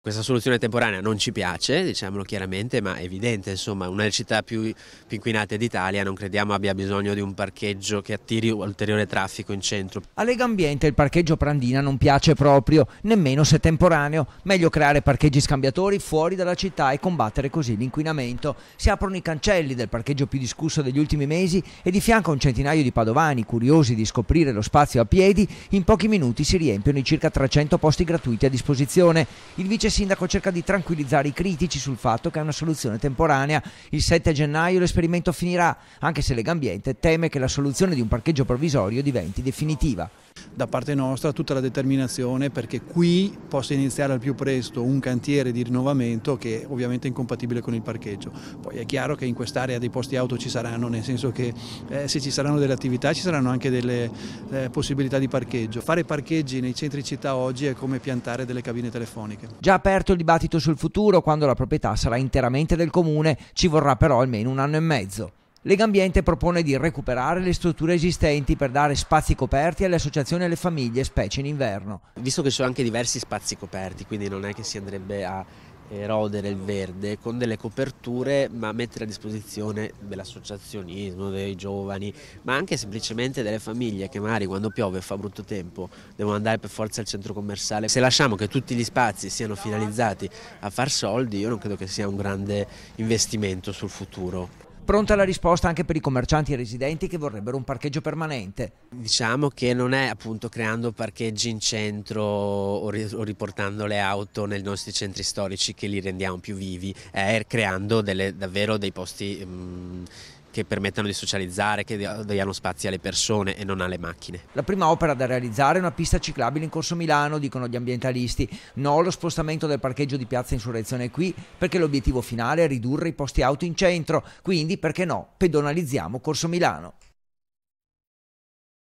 Questa soluzione temporanea non ci piace, diciamolo chiaramente, ma è evidente, insomma, una delle città più, più inquinate d'Italia non crediamo abbia bisogno di un parcheggio che attiri ulteriore traffico in centro. A Lega Ambiente il parcheggio Prandina non piace proprio, nemmeno se temporaneo, meglio creare parcheggi scambiatori fuori dalla città e combattere così l'inquinamento. Si aprono i cancelli del parcheggio più discusso degli ultimi mesi e di fianco a un centinaio di padovani curiosi di scoprire lo spazio a piedi, in pochi minuti si riempiono i circa 300 posti gratuiti a disposizione. Il vice sindaco cerca di tranquillizzare i critici sul fatto che è una soluzione temporanea. Il 7 gennaio l'esperimento finirà, anche se Legambiente teme che la soluzione di un parcheggio provvisorio diventi definitiva da parte nostra tutta la determinazione perché qui possa iniziare al più presto un cantiere di rinnovamento che ovviamente è incompatibile con il parcheggio. Poi è chiaro che in quest'area dei posti auto ci saranno, nel senso che eh, se ci saranno delle attività ci saranno anche delle eh, possibilità di parcheggio. Fare parcheggi nei centri città oggi è come piantare delle cabine telefoniche. Già aperto il dibattito sul futuro, quando la proprietà sarà interamente del comune, ci vorrà però almeno un anno e mezzo. Legambiente propone di recuperare le strutture esistenti per dare spazi coperti alle associazioni e alle famiglie, specie in inverno. Visto che ci sono anche diversi spazi coperti, quindi non è che si andrebbe a erodere il verde con delle coperture ma mettere a disposizione dell'associazionismo, dei giovani, ma anche semplicemente delle famiglie che magari quando piove e fa brutto tempo devono andare per forza al centro commerciale. Se lasciamo che tutti gli spazi siano finalizzati a far soldi, io non credo che sia un grande investimento sul futuro. Pronta la risposta anche per i commercianti e residenti che vorrebbero un parcheggio permanente. Diciamo che non è appunto creando parcheggi in centro o riportando le auto nei nostri centri storici che li rendiamo più vivi, è creando delle, davvero dei posti... Mh, che permettano di socializzare, che diano spazi alle persone e non alle macchine. La prima opera da realizzare è una pista ciclabile in Corso Milano, dicono gli ambientalisti. No allo spostamento del parcheggio di Piazza Insurrezione qui, perché l'obiettivo finale è ridurre i posti auto in centro. Quindi, perché no, pedonalizziamo Corso Milano.